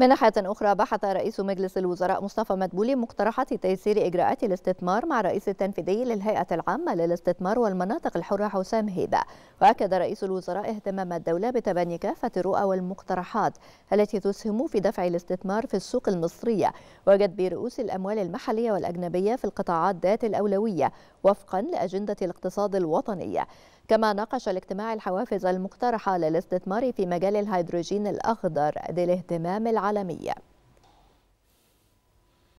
من ناحية أخرى بحث رئيس مجلس الوزراء مصطفى مدبولي مقترحات تيسير إجراءات الاستثمار مع الرئيس التنفيذي للهيئة العامة للاستثمار والمناطق الحرة حسام هيبة وأكد رئيس الوزراء اهتمام الدولة بتبني كافة الرؤى والمقترحات التي تسهم في دفع الاستثمار في السوق المصرية وجذب رؤوس الأموال المحلية والأجنبية في القطاعات ذات الأولوية وفقا لأجندة الاقتصاد الوطنية كما ناقش الاجتماع الحوافز المقترحة للاستثمار في مجال الهيدروجين الأخضر ذي الاهتمام العالمي